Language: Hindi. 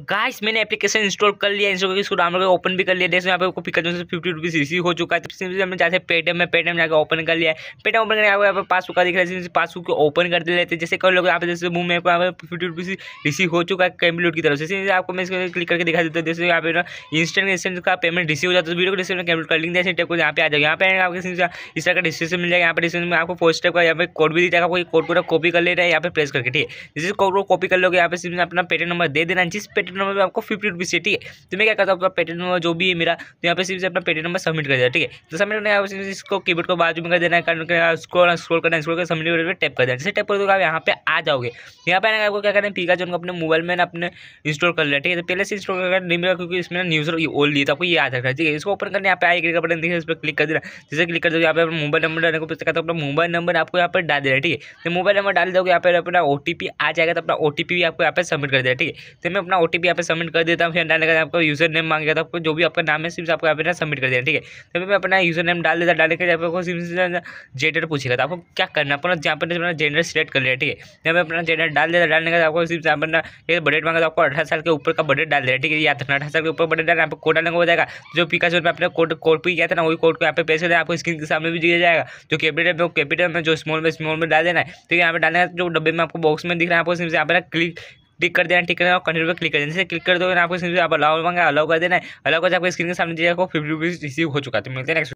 गाइस मैंने एप्लीकेशन इंस्टॉल कर लिया इंस्टॉल करके इसको डाउनलोड कर ओपन भी कर लिया जैसे यहाँ पे आपको पिक करने फिफ्टी रुपीज रिसीव हो चुका है तो हमने जैसे पेटीएम में पेटीएम जाकर ओपन कर लिया पेटीएम ओपन करने यहाँ पे पासबुक का दिख रहा है पासबुक को ओपन कर लेते हैं जैसे कर लोग यहाँ पे जैसे मुंह में यहाँ पर फिफ्टी रुपीज रिसीव हो चुका है कैम्प्यूट की तरफ से इसी आपको मैं इसको क्लिक करके दिखा देता हूँ जैसे यहाँ पे इंस्टेंट इंस्टेंट का पेमेंट रिसीव हो जाता है वीडियो डिस्क्रिप्शन कैम्प्यूट कर लिंक जैसे टाइप को यहाँ पे आ जाएगा यहाँ पे आएगा आपके इसका तरह का डिस्क्रिप्शन मिल जाएगा यहाँ पर डिस्क्रिप्शन में आपको फर्स्ट स्टेप का यहाँ पर कोड भी दी जाएगा आपको कोड को कॉपी कर ले रहा है यहाँ पे प्रेस करके ठीक है जिससे कोड को कॉपी कर लोगे यहाँ पे अपना पेटीएम नंबर दे देना जिस पेटीएम पेटेंट नंबर में आपको फिफ्टी रुपीज़ है ठीक है तो मैं क्या करता हूँ अपना पेटीएम नंबर जो भी है मेरा तो यहाँ पे सिर्फ अपना पेटेंट नंबर सबमिट कर दिया ठीक है तो सबमिट करने आप इसको कीबोर्ड को बाजू में कर देना है स्क्रॉल स्क्रॉल करना स्क्रॉल कर सबमिट कर टैप कर देना जैसे टैप कर दो आप यहाँ पे आ जाओगे यहाँ पे आने आपको क्या करना है पीका जो अपने मोबाइल में अपने इंस्टॉल कर लिया ठीक है तो पहले से इंस्टॉल करना नहीं मिला क्योंकि इसमें न्यूज़ ओल्ड दिया था आपको याद रखना है ठीक है इसको ओपन करने यहाँ पे आई का बटन देखिए इस पर क्लिक कर देना जैसे क्लिक कर दो यहाँ पे मोबाइल नंबर डालने को पता अपना मोबाइल नंबर आपको यहाँ पर डाल देना ठीक है तो मोबाइल नंबर डाल दोगे यहाँ पर अपना ओ आ जाएगा तो अपना ओ भी आपको यहाँ पर सबमिट कर देना ठीक है तो मैं अपना ओ ओटीपी यहाँ पे सबमिट कर देता हूँ फिर डालने का आपका यूजर नेम मांगेगा तो आपको जो भी आपका नाम है सिर्फ आपको यहाँ पे सबमिट कर देना ठीक है तभी मैं अपना यूजर नेम डाल देता डालने के आपको जेंडर पूछेगा तो आपको क्या करना अपना जहाँ पर अपना जेंडर सिलेक्ट कर लिया ठीक है जब मैं अपना जेंडर डाल देता डालने का आपको सिर्फ यहाँ पर ना बजट मांगा तो आपको अठारह साल के ऊपर का बजट डाल देना ठीक है या तो अठारह साल के ऊपर बजट डाल आपको कोड डालने हो जाएगा जो पिका में आपने कोड कोड पी किया था ना वही कोड को यहाँ पे पैसे आपको स्क्रीन के सामने भी दिया जाएगा जो कैपिटल में कैपिटल में जो स्मॉल में स्मॉल में डाल देना है ठीक है यहाँ पर डालने का जो डब्बे में आपको बॉक्स में दिख रहा है आपको यहाँ पर क्लिक टिक कर देना टिक कर और कंटिन्यू पर क्लिक कर देना जैसे क्लिक कर दो आपको स्क्रीन पर आप अलाउ मांगा अलाउ कर देना है अलाउ कर आपको स्क्रीन के सामने जाएगा फिफ्टी रुपीज़ रिसीव हो चुका है तो मिलते हैं